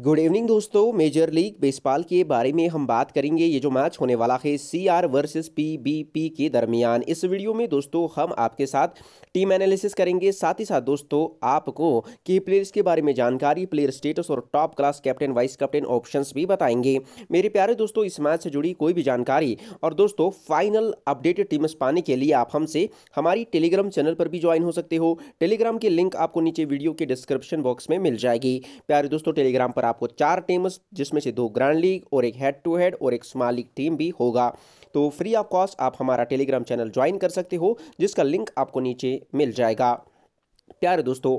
good evening दोस्तों major league baseball के बारे में हम बात करेंगे ये जो मैच होने वाला है C R PBP P B P के दरमियान इस वीडियो में दोस्तों हम आपके साथ टीम एनालिसिस करेंगे साथ ही साथ दोस्तों आपको की प्लेयर्स के बारे में जानकारी प्लेयर स्टेटस और top class captain vice captain options भी बताएंगे मेरे प्यारे दोस्तों इस मैच से जुड़ी कोई भी जानकारी और दोस्तों फाइनल अपडेटेड टीम्स पाने के लिए आप हमसे हमारी टेलीग्राम चैनल पर भी ज्वाइन हो सकते हो टेलीग्राम की लिंक आपको नीचे वीडियो के डिस्क्रिप्शन बॉक्स में मिल जाएगी प्यारे दोस्तों टेलीग्राम पर पर आपको चार टीम जिसमें से दो ग्रैंड लीग और एक हेड टू हेड और एक स्मॉल लीग टीम भी होगा तो फ्री ऑफ कॉस्ट आप हमारा टेलीग्राम चैनल ज्वाइन कर सकते हो जिसका लिंक आपको नीचे मिल जाएगा प्यारे दोस्तों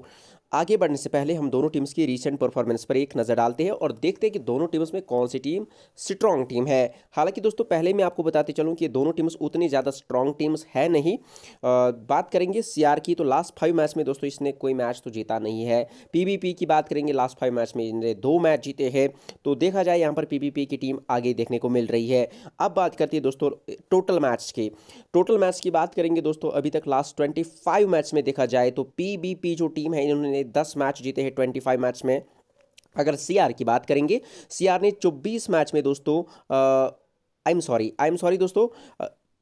आगे बढ़ने से पहले हम दोनों टीम्स की रीसेंट परफॉर्मेंस पर एक नज़र डालते हैं और देखते हैं कि दोनों टीम्स में कौन सी टीम स्ट्रॉन्ग टीम है हालांकि दोस्तों पहले मैं आपको बताते चलूँ कि दोनों टीम्स उतनी ज़्यादा स्ट्रॉन्ग टीम्स है नहीं आ, बात करेंगे सीआर की तो लास्ट फाइव मैच में दोस्तों इसने कोई मैच तो जीता नहीं है पी की बात करेंगे लास्ट फाइव मैच में इन्हें दो मैच जीते हैं तो देखा जाए यहाँ पर पी की टीम आगे देखने को मिल रही है अब बात करती है दोस्तों टोटल मैच की टोटल मैच की बात करेंगे दोस्तों अभी तक लास्ट ट्वेंटी मैच में देखा जाए तो पी जो टीम है इन्होंने दस मैच जीते हैं ट्वेंटी फाइव मैच में अगर सीआर की बात करेंगे सीआर ने चौबीस मैच में दोस्तों I am sorry I am sorry दोस्तों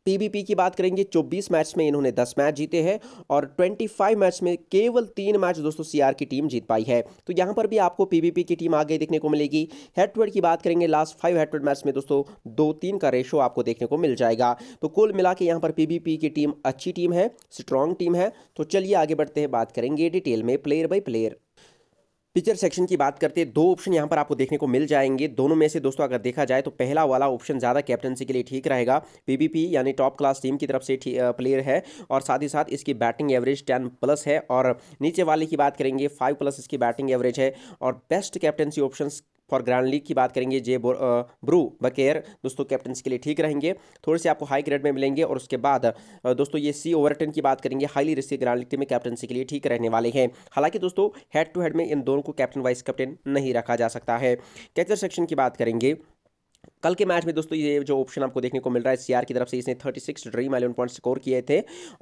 पीबीपी की बात करेंगे 24 मैच में इन्होंने 10 मैच जीते हैं और 25 मैच में केवल तीन मैच दोस्तों सीआर की टीम जीत पाई है तो यहां पर भी आपको पीबीपी की टीम आगे देखने को मिलेगी हेड की बात करेंगे लास्ट फाइव हेटवर्ड मैच में दोस्तों दो तीन का रेशो आपको देखने को मिल जाएगा तो कुल मिला के यहाँ पर पीबीपी की टीम अच्छी टीम है स्ट्रॉन्ग टीम है तो चलिए आगे बढ़ते हैं बात करेंगे डिटेल में player by player pitcher section की बात करते हैं दो ऑप्शन यहाँ पर आपको देखने को मिल जाएंगे दोनों में से दोस्तों अगर देखा जाए तो पहला वाला ऑप्शन ज़्यादा कैप्टनसी के लिए ठीक रहेगा पीबीपी यानी टॉप क्लास टीम की तरफ से प्लेयर है और साथ ही साथ इसकी बैटिंग एवरेज टेन प्लस है और नीचे वाले की बात करेंगे फाइव प्लस इसकी बैटिंग एवरेज है और बेस्ट कैप्टनसी ऑप्शन और लीग की बात करेंगे जे ब्रू बकेर दोस्तों कैप्टनसी के लिए ठीक रहेंगे थोड़े से आपको हाई ग्रेड में मिलेंगे और उसके बाद दोस्तों ये सी ओवरटन की बात करेंगे हाईली रिस्क लीग में कैप्टनसी के लिए ठीक रहने वाले हैं हालांकि दोस्तों हेड टू हेड में इन दोनों को कैप्टन वाइस कैप्टन नहीं रखा जा सकता है कैचर सेक्शन की बात करेंगे कल के मैच में दोस्तों ये जो ऑप्शन आपको देखने को मिल रहा है सीआर की तरफ से इसने 36 ड्रीम एलेवन पॉइंट स्कोर किए थे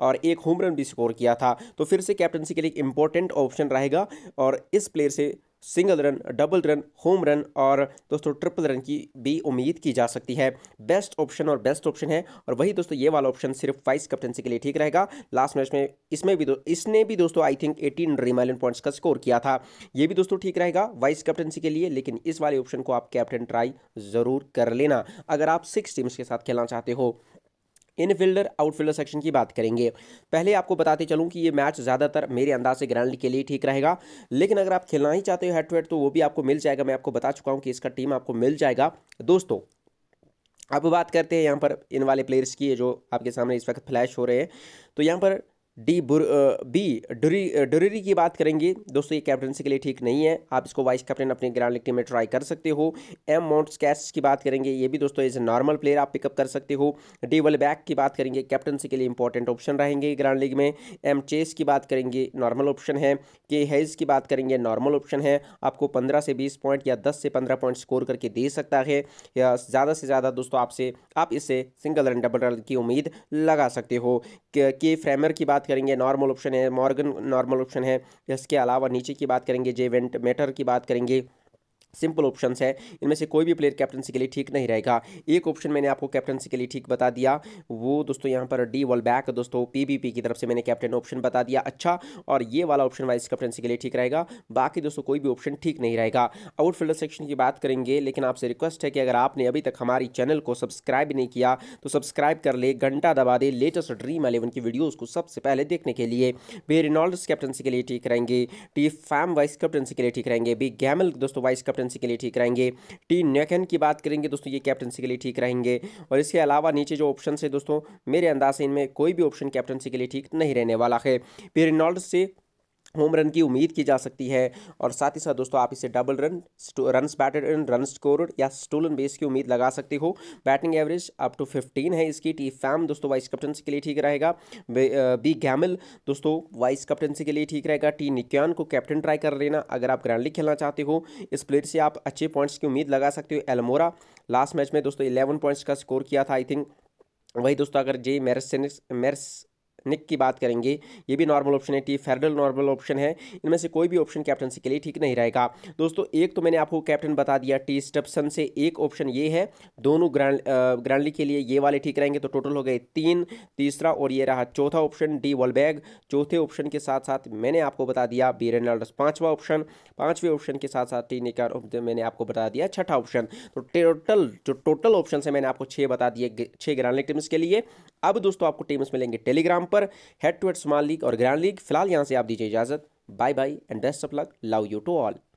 और एक होम रन भी स्कोर किया था तो फिर से कैप्टनसी के लिए इंपॉर्टेंट ऑप्शन रहेगा और इस प्लेयर से single run double run home run और दोस्तों ट्रिपल रन की भी उम्मीद की जा सकती है बेस्ट ऑप्शन और बेस्ट ऑप्शन है और वही दोस्तों ये वाला ऑप्शन सिर्फ वाइस कैप्टनसी के लिए ठीक रहेगा लास्ट मैच में इसमें भी इसने भी दोस्तों आई थिंक एटीन रिमाइलन पॉइंट्स का स्कोर किया था ये भी दोस्तों ठीक रहेगा वाइस कैप्टनसी के लिए लेकिन इस वाले ऑप्शन को आप कैप्टन ट्राई ज़रूर कर लेना अगर आप सिक्स टीम्स के साथ खेलना चाहते हो इन फील्डर आउटफील्डर सेक्शन की बात करेंगे पहले आपको बताते चलूँ कि ये मैच ज़्यादातर मेरे अंदाज से ग्रैंड के लिए ठीक रहेगा लेकिन अगर आप खेलना ही चाहते हो हेड टू हेड तो वो भी आपको मिल जाएगा मैं आपको बता चुका हूँ कि इसका टीम आपको मिल जाएगा दोस्तों अब बात करते हैं यहाँ पर इन वाले प्लेयर्स की जो आपके सामने इस वक्त फ्लैश हो रहे हैं तो यहाँ पर डी बुर बी डुरी डुरेरी की बात करेंगे दोस्तों ये कैप्टनसी के लिए ठीक नहीं है आप इसको वाइस कैप्टन अपने ग्रांड लीग टीम में ट्राई कर सकते हो एम माउंट कैश की बात करेंगे ये भी दोस्तों एज ए नॉर्मल प्लेयर आप पिकअप कर सकते हो डी वल बैक की बात करेंगे कैप्टनसी के लिए इंपॉर्टेंट ऑप्शन रहेंगे ग्रांड लीग में एम चेस की बात करेंगे नॉर्मल ऑप्शन है के हेज की बात करेंगे नॉर्मल ऑप्शन है आपको पंद्रह से बीस पॉइंट या दस से पंद्रह पॉइंट स्कोर करके दे सकता है या ज़्यादा से ज़्यादा दोस्तों आपसे आप इससे सिंगल रन डबल रन की उम्मीद लगा सकते हो के फ्रेमर की बात करेंगे नॉर्मल ऑप्शन है मॉर्गन नॉर्मल ऑप्शन है इसके अलावा नीचे की बात करेंगे जे वेंट मेटर की बात करेंगे सिंपल ऑप्शन है इनमें से कोई भी प्लेयर कैप्टनसी के लिए ठीक नहीं रहेगा एक ऑप्शन मैंने आपको कैप्टनसी के लिए ठीक बता दिया वो दोस्तों यहाँ पर डी वॉल बैक दोस्तों पीबीपी की तरफ से मैंने कैप्टन ऑप्शन बता दिया अच्छा और ये वाला ऑप्शन वाइस कैप्टनसी के लिए ठीक रहेगा बाकी दोस्तों कोई भी ऑप्शन ठीक नहीं रहेगा आउटफील्डर सेक्शन की बात करेंगे लेकिन आपसे रिक्वेस्ट है कि अगर आपने अभी तक हमारी चैनल को सब्सक्राइब नहीं किया तो सब्सक्राइब कर ले घंटा दबा दे लेटेस्ट ड्रीम अलेवन की वीडियोज़ को सबसे पहले देखने के लिए वे रिनॉल्ड्स कैप्टनसी के लिए ठीक रहेंगे टी फैम वाइस कैप्टनसी के लिए ठीक रहेंगे बी गैमल दोस्तों वाइस कैप्टन कैप्टनसी के लिए ठीक रहेंगे टी नेकन की बात करेंगे दोस्तों ये कैप्टनसी के लिए ठीक रहेंगे और इसके अलावा नीचे जो ऑप्शन है दोस्तों मेरे अंदाज से इनमें कोई भी ऑप्शन कैप्टनसी के लिए ठीक नहीं रहने वाला है फिर रिनॉल्ड से होम रन की उम्मीद की जा सकती है और साथ ही साथ दोस्तों आप इसे double run run batted in run scored या स्टोलन बेस की उम्मीद लगा सकते हो batting average up to fifteen है इसकी टी फैम दोस्तों वाइस कैप्टनसी के लिए ठीक रहेगा बी गैमिल दोस्तों वाइस कैप्टनसी के लिए ठीक रहेगा टी निक्यान को कैप्टन ट्राई कर लेना अगर आप ग्रैंडली खेलना चाहते हो इस प्लेयर से आप अच्छे पॉइंट्स की उम्मीद लगा सकते हो एलमोरा लास्ट मैच में दोस्तों इलेवन पॉइंट्स का स्कोर किया था आई थिंक वही दोस्तों अगर जे मेरसेनिस मेरस निक की बात करेंगे ये भी नॉर्मल ऑप्शन है टी फेडरल नॉर्मल ऑप्शन है इनमें से कोई भी ऑप्शन कैप्टनसी के लिए ठीक नहीं रहेगा दोस्तों एक तो मैंने आपको कैप्टन बता दिया टी स्टपसन से एक ऑप्शन ये है दोनों ग्रैंड ग्रैंडली के लिए ये वाले ठीक रहेंगे तो टोटल हो गए तीन तीसरा और ये रहा चौथा ऑप्शन डी वॉलबैग चौथे ऑप्शन के साथ साथ मैंने आपको बता दिया बी रेनाल्डस पाँचवा ऑप्शन पाँचवें ऑप्शन के साथ साथ टी निकार मैंने आपको बता दिया छठा ऑप्शन तो टोटल जो टोटल ऑप्शन है मैंने आपको छः बता दिए छः ग्रैंडली टीम्स के लिए अब दोस्तों आपको टीम्स मिलेंगे टेलीग्राम पर head to head small league और ग्रैंड लीग फिलहाल यहाँ से आप दीजिए इजाजत bye bye and best of luck love you to all